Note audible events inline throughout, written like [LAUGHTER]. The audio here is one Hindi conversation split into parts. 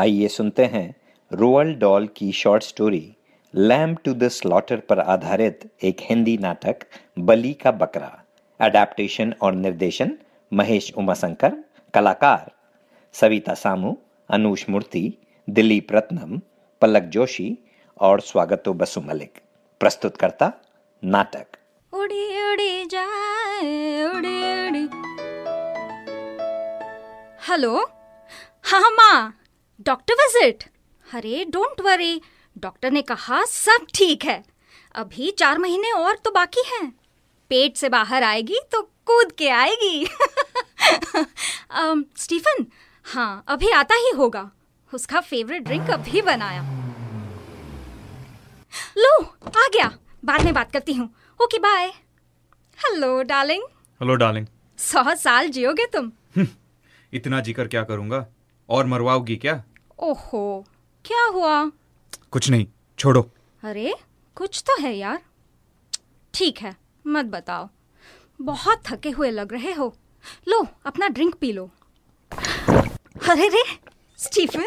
आइए सुनते हैं रोअल डॉल की short story lamb to the slaughter पर आधारित एक हिंदी नाटक बली का बकरा एडेप्टेशन और निर्देशन महेश उमाशंकर कलाकार सविता सामू अनुष मूर्ति दिलीप रत्नम पलक जोशी और स्वागतो बसु मलिक प्रस्तुतकर्ता नाटक उड़ी उड़ी जाए उड़ी उड़ी हेलो हाँ, हाँ माँ डॉक्टर विजिट अरे डोंट वरी डॉक्टर ने कहा सब ठीक है अभी चार महीने और तो बाकी हैं पेट से बाहर आएगी तो कूद के आएगी [LAUGHS] स्टीफन हाँ अभी आता ही होगा उसका फेवरेट ड्रिंक अभी बनाया लो आ गया बाद में बात करती हूँ okay bye hello darling hello darling सौ साल जियोगे तुम [LAUGHS] इतना जिक्र क्या करूंगा और मरवाओगी क्या ओहो क्या हुआ कुछ नहीं छोड़ो अरे कुछ तो है यार ठीक है मत बताओ बहुत थके हुए लग रहे हो लो अपना ड्रिंक पी लो अरे रे स्टीफन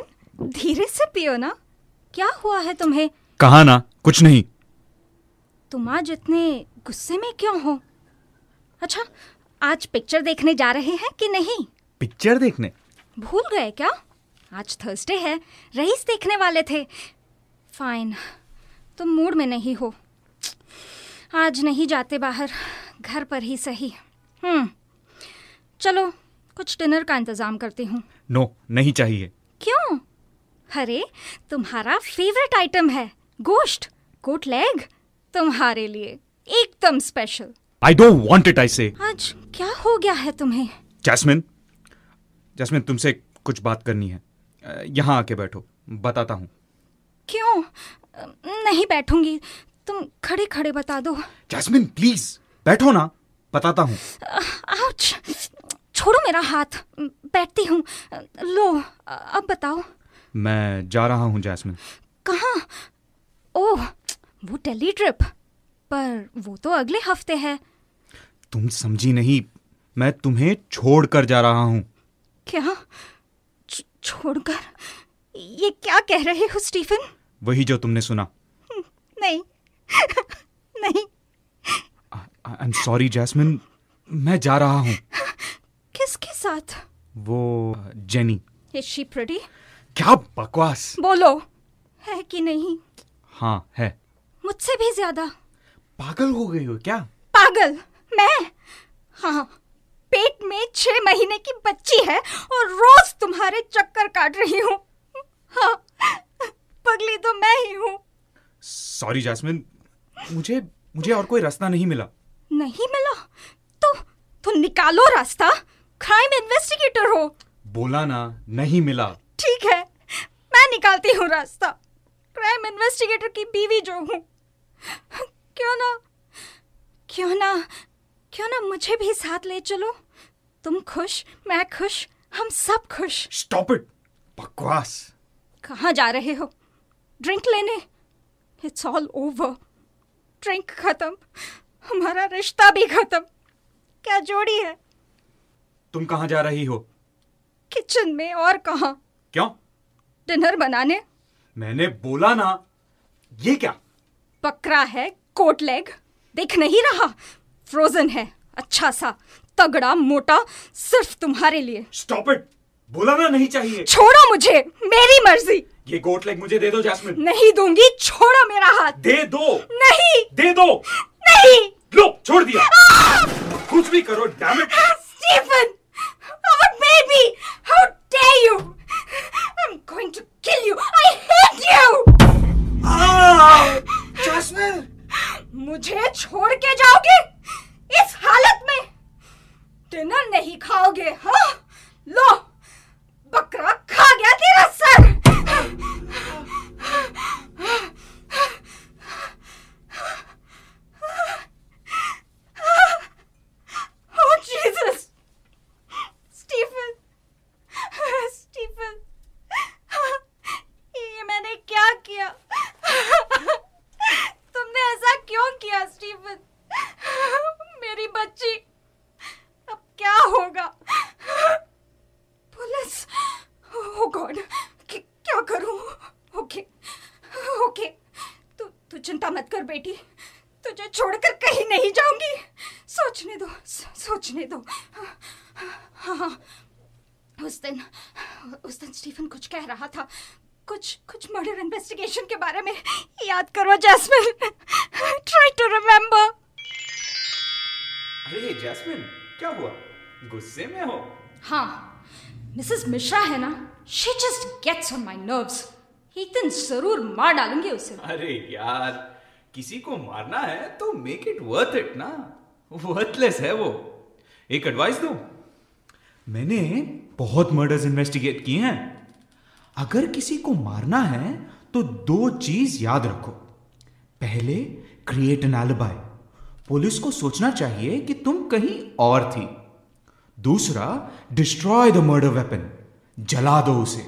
धीरे से पियो ना क्या हुआ है तुम्हें कहा ना कुछ नहीं तुम आज इतने गुस्से में क्यों हो अच्छा आज पिक्चर देखने जा रहे हैं कि नहीं पिक्चर देखने भूल गए क्या आज थर्सडे है रईस देखने वाले थे फाइन तुम तो मूड में नहीं हो आज नहीं जाते बाहर घर पर ही सही हम्म चलो कुछ डिनर का इंतजाम करती हूँ नो नहीं चाहिए क्यों अरे तुम्हारा फेवरेट आइटम है गोश्त गोट लेग तुम्हारे लिए एकदम special I don't want it I say आज क्या हो गया है तुम्हें जैस्मिन जैस्मिन तुमसे कुछ बात करनी है यहाँ आके बैठो बताता हूँ क्यों नहीं बैठूंगी तुम खड़े खड़े बता दो जैस्मिन प्लीज बैठो ना बताता हूँ छोड़ो मेरा हाथ बैठती हूँ लो अब बताओ मैं जा रहा हूँ जैस्मिन कहाँ ओह वो टेली ट्रिप पर वो तो अगले हफ्ते है तुम समझी नहीं मैं तुम्हें छोड़ कर जा रहा हूँ क्या छोड़कर ये क्या कह रहे हो स्टीफन वही जो तुमने सुना नहीं नहीं आई एम सॉरी जैस्मिन मैं जा रहा हूँ किसके साथ वो जेनी इज शी प्रिटी क्या बकवास बोलो है कि नहीं हाँ है मुझसे भी ज्यादा पागल हो गई हो क्या पागल मैं हाँ पेट में छह महीने की बच्ची है और रोज तुम्हारे चक्कर काट रही हूँ हाँ, पगली तो मैं ही हूँ सॉरी जैस्मिन मुझे मुझे और कोई रास्ता नहीं मिला नहीं मिला तो तो निकालो रास्ता क्राइम इन्वेस्टिगेटर हो बोला ना नहीं मिला ठीक है मैं निकालती हूँ रास्ता क्राइम इन्वेस्टिगेटर की बीवी जो हूँ क्यों ना क्यों ना क्यों ना मुझे भी साथ ले चलो तुम खुश मैं खुश हम सब खुश स्टॉप इट बकवास कहाँ जा रहे हो ड्रिंक लेने इट्स ऑल ओवर ड्रिंक खत्म हमारा रिश्ता भी खत्म क्या जोड़ी है तुम कहाँ जा रही हो किचन में और कहाँ क्यों डिनर बनाने मैंने बोला ना ये क्या बकरा है कोट लेग दिख नहीं रहा फ्रोजन है अच्छा सा तगड़ा मोटा सिर्फ तुम्हारे लिए स्टॉप इट बुलाना नहीं चाहिए छोड़ो मुझे मेरी मर्जी ये गोट लेग मुझे दे दो जैस्मिन नहीं दूंगी छोड़ो मेरा हाथ दे दो नहीं दे दो नहीं लो छोड़ दिया कुछ भी करो damn it Stephen our baby how dare you I am going to kill you I hate you Jasmine मुझे छोड़ के जाओगे इस हालत में डिनर नहीं खाओगे हाँ लो बकरा खा गया कुछ कुछ मर्डर इन्वेस्टिगेशन के बारे में याद करो जैस्मिन ट्राई टू रिमेम्बर अरे जैस्मिन क्या हुआ गुस्से में हो हाँ मिसेस मिश्रा है ना she just gets on my nerves इतन जरूर मार डालेंगे उसे अरे यार किसी को मारना है तो मेक इट वर्थ इट ना वर्थलेस है वो एक एडवाइस दो मैंने बहुत मर्डर्स इन्वेस्टिगेट किए हैं अगर किसी को मारना है तो दो चीज याद रखो पहले क्रिएट एन एलबाई पुलिस को सोचना चाहिए कि तुम कहीं और थी दूसरा डिस्ट्रॉय द मर्डर वेपन जला दो उसे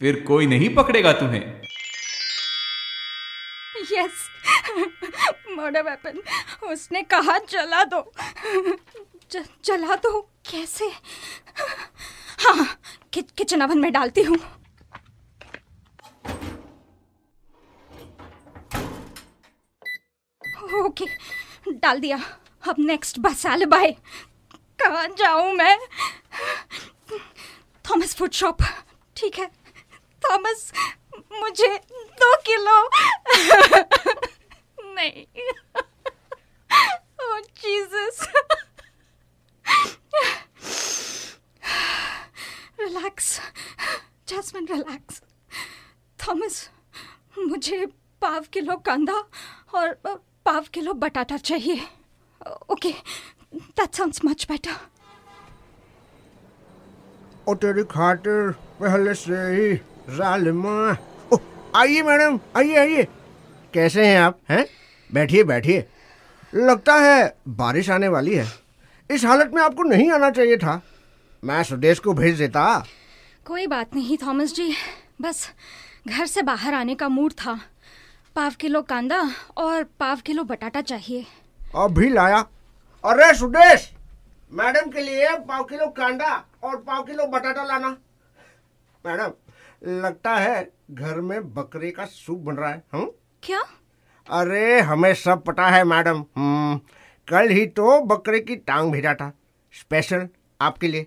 फिर कोई नहीं पकड़ेगा तुम्हें यस मर्डर वेपन उसने कहा जला दो ज, जला दो कैसे हाँ कि, किचन अवन में डालती हूँ ओके डाल दिया अब नेक्स्ट बस आल बाय कहाँ जाऊँ मैं थॉमस फूड शॉप ठीक है थॉमस मुझे दो किलो नहीं oh Jesus relax Jasmine relax Thomas मुझे पाव किलो कांदा और पाव किलो बटाटा चाहिए okay that sounds much better ओ तेरी खातिर पहले से ही जालिमा आइए मैडम आइए आइए कैसे हैं आप हैं बैठिए बैठिए लगता है बारिश आने वाली है इस हालत में आपको नहीं आना चाहिए था मैं सुदेश को भेज देता कोई बात नहीं थॉमस जी बस घर से बाहर आने का मूड था पाव किलो कांदा और पाव किलो बटाटा चाहिए अभी लाया अरे सुदेश मैडम के लिए पाव किलो कांदा और पाव किलो बटाटा लाना मैडम लगता है घर में बकरे का सूप बन रहा है हम हम्म? क्या अरे हमें सब पता है मैडम हम्म, कल ही तो बकरे की टांग भेजा था स्पेशल आपके लिए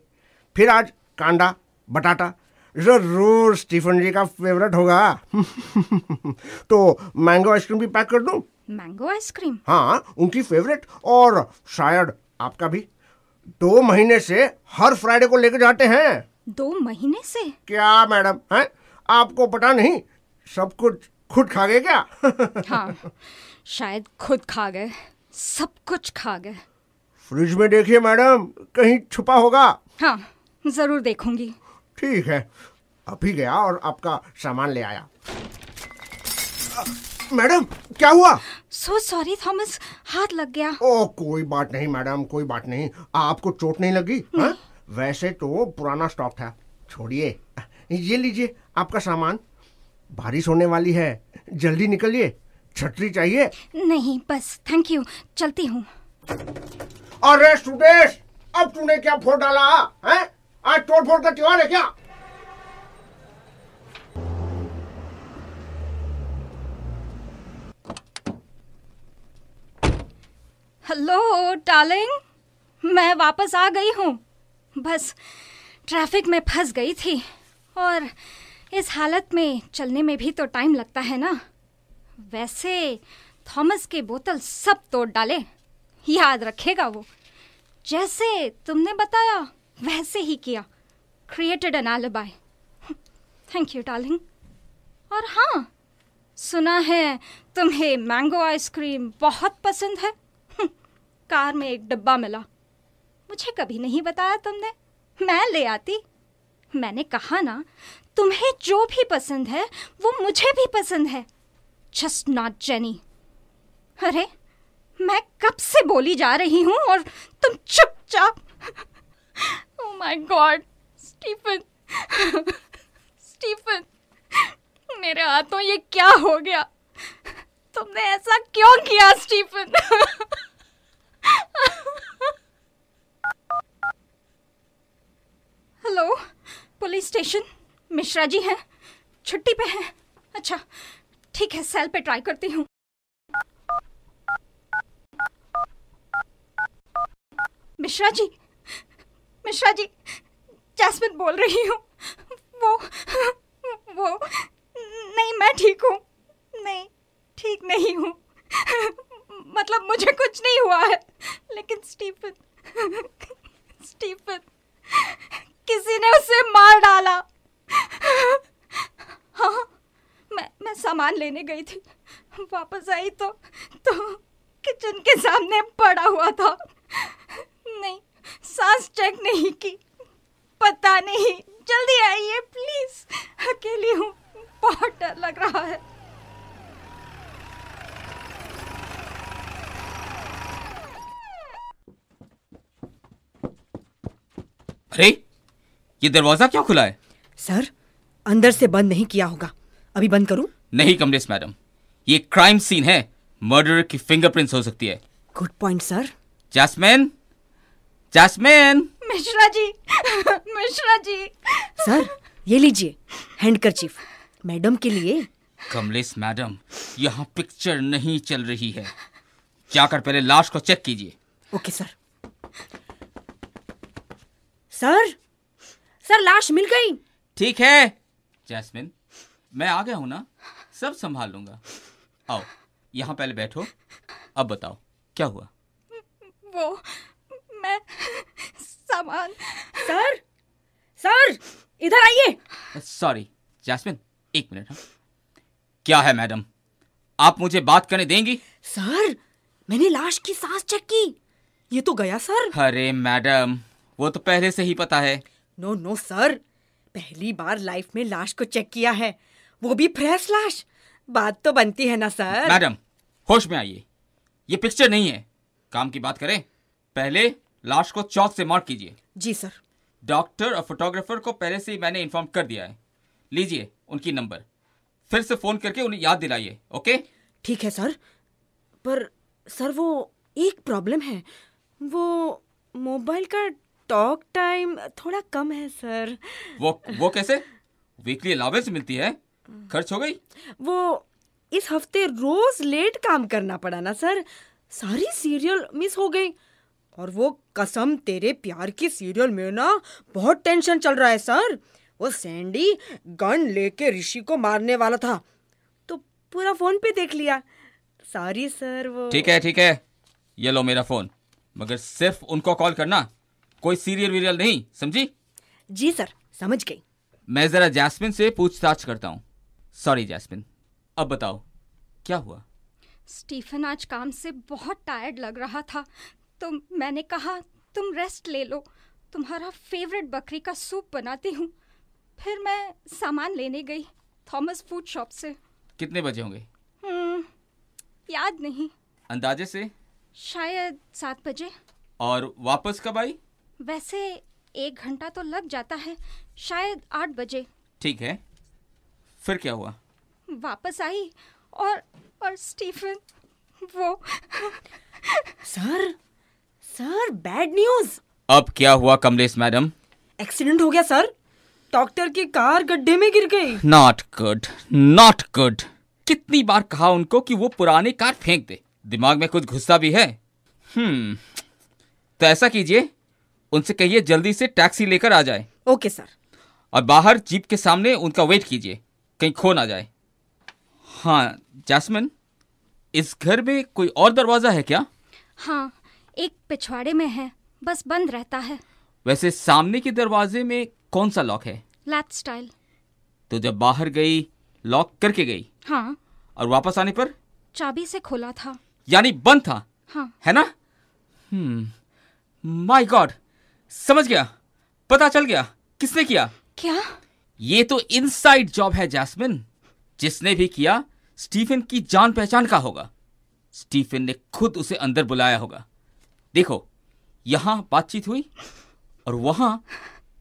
फिर आज कांदा बटाटा जरूर स्टीफन जी का फेवरेट होगा [LAUGHS] तो मैंगो आइसक्रीम भी पैक कर दूं मैंगो आइसक्रीम हाँ उनकी फेवरेट और शायद आपका भी दो महीने से हर फ्राइडे को लेकर जाते हैं दो महीने से क्या मैडम है आपको पता नहीं सब कुछ खुद खा गए क्या [LAUGHS] हाँ शायद खुद खा गए सब कुछ खा गए फ्रिज में देखिए मैडम कहीं छुपा होगा हाँ जरूर देखूंगी ठीक है अभी गया और आपका सामान ले आया मैडम क्या हुआ सो सॉरी थॉमस हाथ लग गया ओ कोई बात नहीं मैडम कोई बात नहीं आपको चोट नहीं लगी हम्म। हा? वैसे तो पुराना स्टॉक था छोड़िए ये लीजिए आपका सामान बारिश होने वाली है जल्दी निकलिए छतरी चाहिए नहीं बस थैंक यू चलती हूँ अरे सुदेश अब तूने क्या फोड़ डाला है हाँ? आज तोड़ फोड़ का त्योहार है क्या हेलो डार्लिंग मैं वापस आ गई हूँ बस ट्रैफिक में फंस गई थी और इस हालत में चलने में भी तो टाइम लगता है ना वैसे थॉमस के बोतल सब तोड़ डाले याद रखेगा वो जैसे तुमने बताया वैसे ही किया created an alibi thank you darling और हाँ सुना है तुम्हें मैंगो आइसक्रीम बहुत पसंद है कार में एक डब्बा मिला मुझे कभी नहीं बताया तुमने मैं ले आती मैंने कहा ना तुम्हें जो भी पसंद है वो मुझे भी पसंद है जस्ट नॉट जेनी अरे मैं कब से बोली जा रही हूँ और तुम चुपचाप Oh my God, Stephen Stephen मेरे हाथों ये क्या हो गया तुमने ऐसा क्यों किया Stephen hello police station Mishra ji हैं छुट्टी पे हैं अच्छा ठीक है सेल पे ट्राई करती हूँ मिश्रा जी मिश्रा जी जैस्मिन बोल रही हूँ वो वो नहीं मैं ठीक हूँ नहीं ठीक नहीं हूँ मतलब मुझे कुछ नहीं हुआ है लेकिन स्टीफन स्टीफन किसी ने उसे मार डाला हाँ मैं मैं सामान लेने गई थी वापस आई तो तो किचन के सामने पड़ा हुआ था सांस चेक नहीं की पता नहीं जल्दी आइए प्लीज अकेली हूँ बहुत डर लग रहा है अरे ये दरवाजा क्यों खुला है सर अंदर से बंद नहीं किया होगा अभी बंद करूं नहीं कमलेश मैडम ये क्राइम सीन है मर्डर की फिंगरप्रिंट्स हो सकती है good point sir Jasmine Jasmine Mishra ji Mishra ji sir ये लीजिए हैंडकरचीफ मैडम के लिए कमलेश मैडम यहाँ पिक्चर नहीं चल रही है जाकर पहले लाश को चेक कीजिए ओके सर सर सर लाश मिल गई ठीक है जैस्मिन मैं आ गया हूं ना सब संभाल लूंगा आओ यहाँ पहले बैठो अब बताओ क्या हुआ वो सामान सर सर इधर आइए सॉरी जैस्मिन एक मिनट हाँ। क्या है मैडम आप मुझे बात करने देंगी सर मैंने लाश की सांस चेक की ये तो गया सर अरे मैडम वो तो पहले से ही पता है नो नो सर पहली बार लाइफ में लाश को चेक किया है वो भी फ्रेश लाश बात तो बनती है ना सर मैडम होश में आइए ये पिक्चर नहीं है काम की बात करें पहले लाश को चौक से मार्क कीजिए जी सर डॉक्टर और फोटोग्राफर को पहले से ही मैंने इन्फॉर्म कर दिया है लीजिए उनकी नंबर फिर से फोन करके उन्हें याद दिलाइए ओके ठीक है सर पर सर वो एक प्रॉब्लम है वो मोबाइल का टॉक टाइम थोड़ा कम है सर वो वो कैसे वीकली अलावेंस मिलती है खर्च हो गई वो इस हफ्ते रोज लेट काम करना पड़ा ना सर सारी सीरियल मिस हो गई और वो कसम तेरे प्यार की सीरियल में ना बहुत टेंशन चल रहा है सर वो सैंडी गन लेके ऋषि को मारने वाला था तो पूरा फोन पे देख लिया सॉरी सर वो ठीक है ठीक है ये लो मेरा फोन मगर सिर्फ उनको कॉल करना कोई सीरियल वीरियल नहीं समझी जी सर समझ गई मैं जरा जैस्मिन से पूछताछ करता हूँ सॉरी जैस्मिन अब बताओ क्या हुआ स्टीफन आज काम से बहुत टायर्ड लग रहा था तो मैंने कहा तुम रेस्ट ले लो तुम्हारा फेवरेट बकरी का सूप बनाती हूँ फिर मैं सामान लेने गई थॉमस फूड शॉप से कितने बजे होंगे हम्म, याद नहीं अंदाजे से शायद सात बजे और वापस कब आई वैसे एक घंटा तो लग जाता है शायद आठ बजे ठीक है फिर क्या हुआ वापस आई और और स्टीफन वो सर सर बैड न्यूज अब क्या हुआ कमलेश मैडम एक्सीडेंट हो गया सर डॉक्टर की कार गड्ढे में गिर गई नॉट गुड नॉट गुड कितनी बार कहा उनको कि वो पुरानी कार फेंक दे दिमाग में कुछ गुस्सा भी है हम्म तो ऐसा कीजिए उनसे कहिए जल्दी से टैक्सी लेकर आ जाए ओके सर और बाहर जीप के सामने उनका वेट कीजिए कहीं खो ना जाए हाँ जैस्मिन इस घर में कोई और दरवाजा है क्या हाँ एक पिछवाड़े में है बस बंद रहता है वैसे सामने के दरवाजे में कौन सा लॉक है लैथ स्टाइल तो जब बाहर गई लॉक करके गई हाँ और वापस आने पर चाबी से खोला था यानी बंद था हाँ है ना माय हम्म, गॉड समझ गया पता चल गया किसने किया क्या ये तो इनसाइड जॉब है जैस्मिन जिसने भी किया स्टीफन की जान पहचान का होगा स्टीफन ने खुद उसे अंदर बुलाया होगा देखो यहां बातचीत हुई और वहां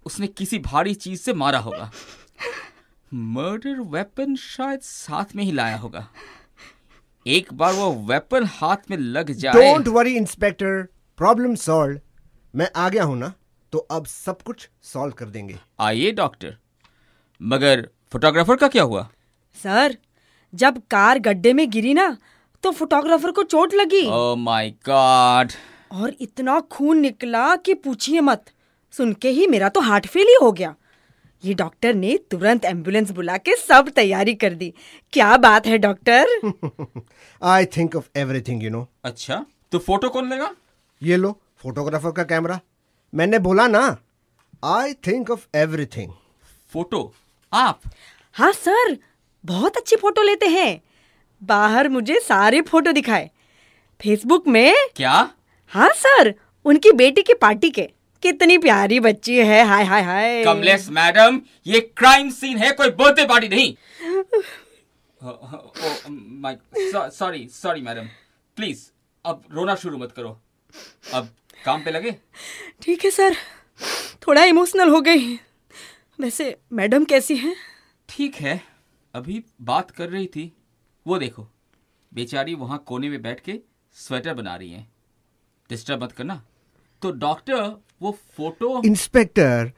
उसने किसी भारी चीज से मारा होगा मर्डर वेपन शायद साथ में ही लाया होगा एक बार वो वेपन हाथ में लग जाए don't worry inspector problem solve मैं आ गया हूं ना तो अब सब कुछ सॉल्व कर देंगे आइए डॉक्टर मगर फोटोग्राफर का क्या हुआ सर जब कार गड्ढे में गिरी ना तो फोटोग्राफर को चोट लगी ओह माय गॉड और इतना खून निकला कि पूछिए मत सुन के ही मेरा तो हार्ट फेल ही हो गया ये डॉक्टर ने तुरंत एम्बुलेंस बुला के सब तैयारी कर दी क्या बात है doctor I think of everything you know अच्छा तो फोटो कौन लेगा ये लो फोटोग्राफर का कैमरा मैंने बोला ना I think of everything photo आप हाँ सर बहुत अच्छी फोटो लेते हैं बाहर मुझे सारे फोटो दिखाए फेसबुक में क्या हाँ सर उनकी बेटी की पार्टी के कितनी प्यारी बच्ची है हाय हाय हाय कमलेश मैडम ये क्राइम सीन है कोई बर्थडे पार्टी नहीं सॉरी [LAUGHS] सॉरी मैडम प्लीज अब रोना शुरू मत करो अब काम पे लगे ठीक है सर थोड़ा इमोशनल हो गई वैसे मैडम कैसी हैं ठीक है अभी बात कर रही थी वो देखो बेचारी वहाँ कोने में बैठ के स्वेटर बना रही हैं डिस्टर्ब मत करना तो डॉक्टर वो photo inspector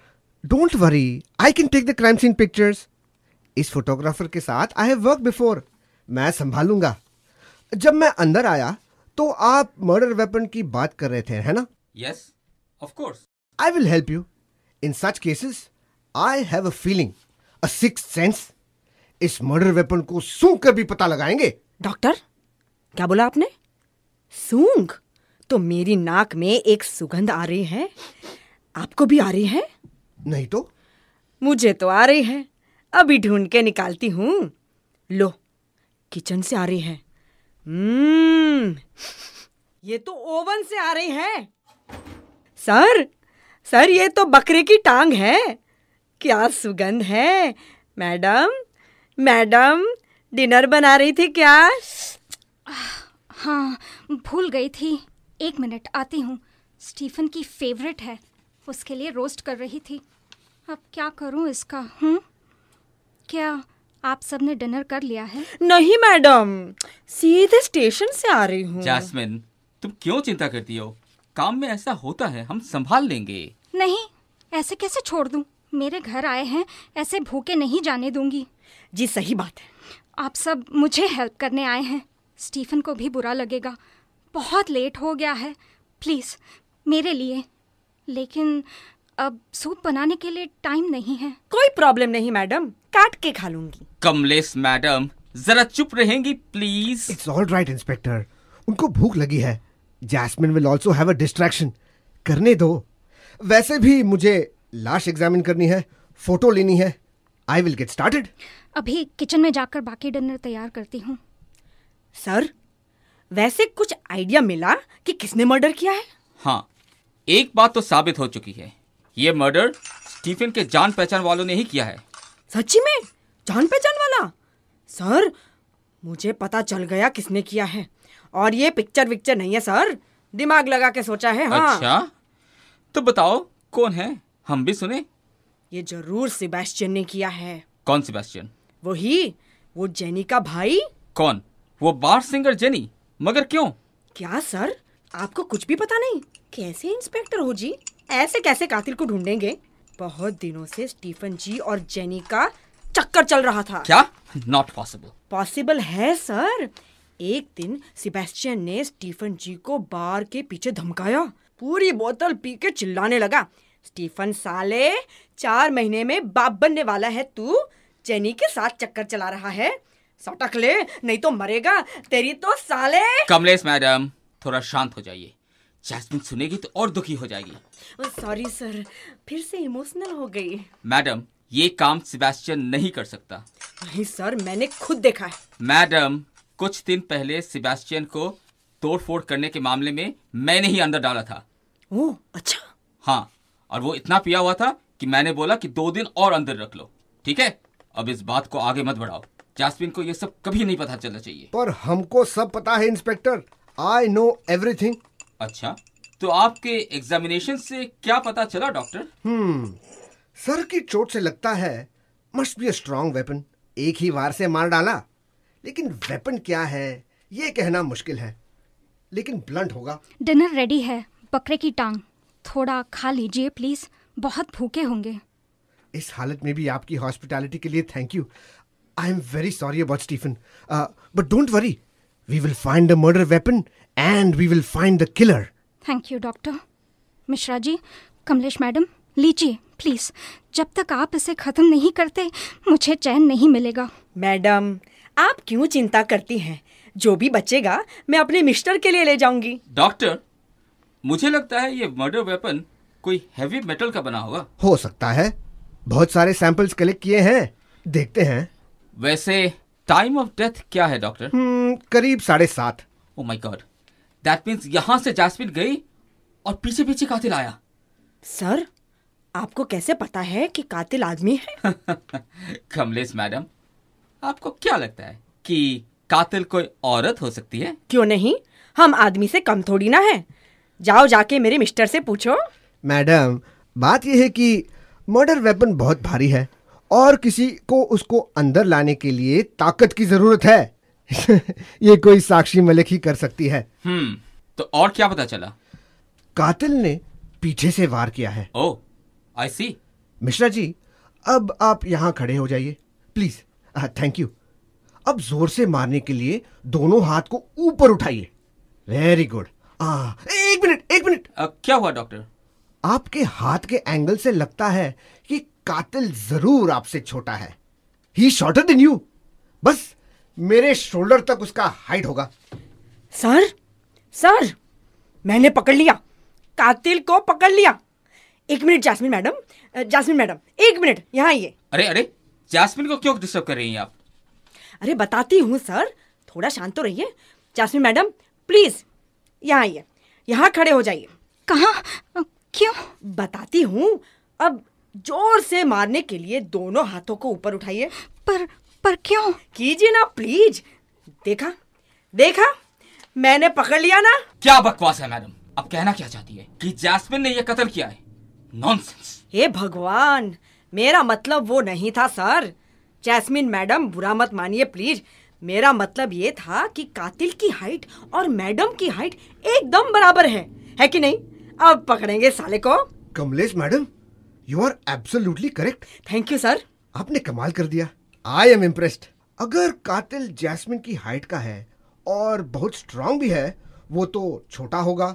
don't worry I can take the crime scene pictures इस फोटोग्राफर के साथ आई हैव वर्क बिफोर मैं संभालूंगा जब मैं अंदर आया तो आप मर्डर वेपन की बात कर रहे थे है ना yes of course I will help you in such cases I have a feeling a six sense इस मर्डर वेपन को सूंघ कर भी पता लगाएंगे डॉक्टर क्या बोला आपने सूंघ तो मेरी नाक में एक सुगंध आ रही है आपको भी आ रही है नहीं तो मुझे तो आ रही है अभी ढूंढ के निकालती हूँ लो किचन से आ रही है हम्म, ये तो ओवन से आ रही है सर सर ये तो बकरे की टांग है क्या सुगंध है मैडम मैडम डिनर बना रही थी क्या हाँ भूल गई थी एक मिनट आती हूँ स्टीफन की फेवरेट है उसके लिए रोस्ट कर रही थी अब क्या करूँ इसका हूँ हम्म? क्या आप सब ने डिनर कर लिया है नहीं मैडम सीधे स्टेशन से आ रही हूँ जैस्मिन तुम क्यों चिंता करती हो काम में ऐसा होता है हम संभाल लेंगे नहीं ऐसे कैसे छोड़ दूँ मेरे घर आए हैं ऐसे भूखे नहीं जाने दूंगी जी सही बात है आप सब मुझे हेल्प करने आए हैं स्टीफन को भी बुरा लगेगा बहुत लेट हो गया है प्लीज़ मेरे लिए लेकिन अब सूप बनाने के लिए टाइम नहीं है कोई प्रॉब्लम नहीं मैडम काट के खा लूंगी कमलेश मैडम जरा चुप रहेंगी please it's all right inspector उनको भूख लगी है Jasmine will also have a distraction करने दो वैसे भी मुझे लाश एग्जामिन करनी है फोटो लेनी है आई विल गेट स्टार्टेड अभी किचन में जाकर बाकी डिनर तैयार करती हूँ सर वैसे कुछ आइडिया मिला कि किसने मर्डर किया है हाँ एक बात तो साबित हो चुकी है ये मर्डर स्टीफन के जान पहचान वालों ने ही किया है सच्ची में जान पहचान वाला सर मुझे पता चल गया किसने किया है और ये पिक्चर विक्चर नहीं है सर दिमाग लगा के सोचा है हाँ। अच्छा तो बताओ कौन है हम भी सुने ये जरूर सिबेस्टियन ने किया है कौन सिबेस्टियन वही वो जेनी का भाई कौन वो बार सिंगर जेनी मगर क्यों क्या सर आपको कुछ भी पता नहीं कैसे इंस्पेक्टर हो जी ऐसे कैसे कातिल को ढूंढेंगे बहुत दिनों से स्टीफन जी और जेनी का चक्कर चल रहा था क्या नॉट पॉसिबल पॉसिबल है सर एक दिन सिबेस्टियन ने स्टीफन जी को बार के पीछे धमकाया पूरी बोतल पी के चिल्लाने लगा स्टीफन साले चार महीने में बाप बनने वाला है तू जेनी के साथ चक्कर चला रहा है सटक ले नहीं तो मरेगा तेरी तो साले कमलेश मैडम थोड़ा शांत हो जाइए जैस्मिन सुनेगी तो और दुखी हो जाएगी सॉरी सर फिर से इमोशनल हो गई मैडम ये काम सिबेस्टियन नहीं कर सकता नहीं सर मैंने खुद देखा है मैडम कुछ दिन पहले सिबेस्टियन को तोड़फोड़ करने के मामले में मैंने ही अंदर डाला था ओ अच्छा हाँ और वो इतना पिया हुआ था कि मैंने बोला कि दो दिन और अंदर रख लो ठीक है अब इस बात को आगे मत बढ़ाओ जासमिन को ये सब कभी नहीं पता चलना चाहिए पर हमको सब पता है इंस्पेक्टर आई नो एवरीथिंग अच्छा तो आपके एग्जामिनेशन से क्या पता चला डॉक्टर हम्म सर की चोट से लगता है मस्ट बी स्ट्रॉन्ग वेपन एक ही वार से मार डाला लेकिन वेपन क्या है ये कहना मुश्किल है लेकिन ब्लंट होगा डिनर रेडी है बकरे की टांग थोड़ा खा लीजिए प्लीज बहुत भूखे होंगे इस हालत में भी आपकी हॉस्पिटैलिटी के लिए thank you I am very sorry about Stephen. Uh, but don't worry. We will find the murder weapon and we will find the killer. Thank you doctor Mishra ji Kamlesh madam लीजिए प्लीज जब तक आप इसे खत्म नहीं करते मुझे चैन नहीं मिलेगा मैडम आप क्यों चिंता करती हैं जो भी बचेगा मैं अपने मिस्टर के लिए ले जाऊंगी डॉक्टर मुझे लगता है ये मर्डर वेपन कोई हैवी मेटल का बना होगा हो सकता है बहुत सारे सैंपल्स कलेक्ट किए हैं देखते हैं वैसे टाइम ऑफ डेथ क्या है डॉक्टर हम्म, करीब साढ़े सात oh my God that means यहाँ से जासमिन गई और पीछे पीछे कातिल आया सर आपको कैसे पता है कि कातिल आदमी है [LAUGHS] कमलेश मैडम आपको क्या लगता है कि कातिल कोई औरत हो सकती है क्यों नहीं हम आदमी से कम थोड़ी ना है जाओ जाके मेरे मिस्टर से पूछो मैडम बात यह है कि मर्डर वेपन बहुत भारी है और किसी को उसको अंदर लाने के लिए ताकत की जरूरत है [LAUGHS] ये कोई साक्षी मलिक ही कर सकती है हम्म तो और क्या पता चला कातिल ने पीछे से वार किया है ओ आई सी मिश्रा जी अब आप यहाँ खड़े हो जाइए प्लीज थैंक यू अब जोर से मारने के लिए दोनों हाथ को ऊपर उठाइए वेरी गुड एक मिनट एक मिनट क्या हुआ डॉक्टर आपके हाथ के एंगल से लगता है कि कातिल जरूर आपसे छोटा है ही शॉर्टर देन यू बस मेरे शोल्डर तक उसका हाइट होगा सर सर मैंने पकड़ लिया कातिल को पकड़ लिया एक minute Jasmine madam Jasmine madam एक मिनट यहाँ आइए अरे अरे जासमिन को क्यों डिस्टर्ब कर रही हैं आप अरे बताती हूँ सर थोड़ा शांत तो रहिए जासमिन मैडम प्लीज यहाँ आइए यहाँ खड़े हो जाइए कहाँ क्यों बताती हूँ अब जोर से मारने के लिए दोनों हाथों को ऊपर उठाइए पर पर क्यों कीजिए ना प्लीज देखा देखा मैंने पकड़ लिया ना क्या बकवास है मैडम अब कहना क्या चाहती है कि जैस्मिन ने यह कत्ल किया है नॉनसेंस हे भगवान मेरा मतलब वो नहीं था सर जैस्मिन मैडम बुरा मत मानिए प्लीज मेरा मतलब ये था कि कातिल की हाइट और मैडम की हाइट एकदम बराबर है है कि नहीं अब पकड़ेंगे साले को Kamlesh madam you are absolutely correct thank you sir आपने कमाल कर दिया आई एम इम्प्रेस्ड अगर कातिल जैस्मिन की हाइट का है और बहुत स्ट्रांग भी है वो तो छोटा होगा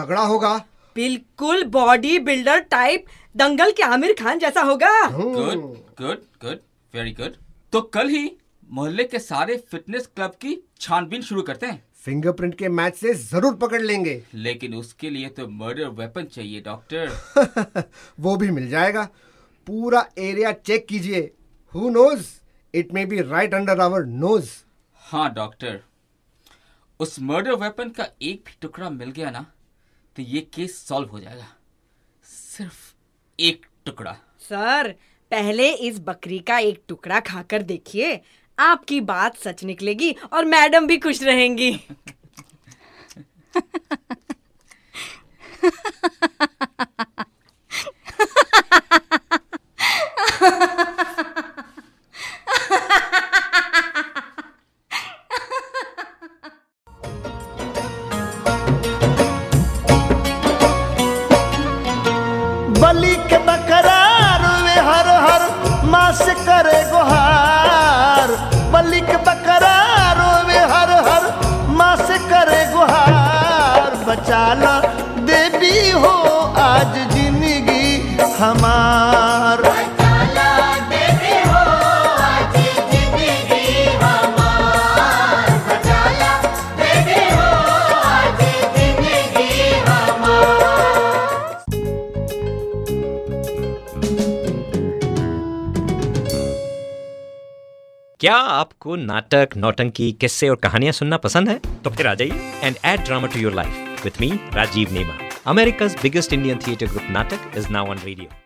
तगड़ा होगा बिल्कुल बॉडी बिल्डर टाइप दंगल के आमिर खान जैसा होगा good good good very good तो कल ही मोहल्ले के सारे फिटनेस क्लब की छानबीन शुरू करते हैं फिंगरप्रिंट के मैच से जरूर पकड़ लेंगे लेकिन उसके लिए तो मर्डर वेपन चाहिए डॉक्टर [LAUGHS] वो भी मिल जाएगा पूरा एरिया चेक कीजिए who knows it may be right under our nose हाँ डॉक्टर उस मर्डर वेपन का एक भी टुकड़ा मिल गया ना तो ये केस सॉल्व हो जाएगा सिर्फ एक टुकड़ा सर पहले इस बकरी का एक टुकड़ा खाकर देखिए आपकी बात सच निकलेगी और मैडम भी खुश रहेंगी [LAUGHS] आपको नाटक नौटंकी किस्से और कहानियां सुनना पसंद है तो फिर आ जाइए and add drama to your life with me Rajeev Nema America's biggest Indian theatre group Natak is now on radio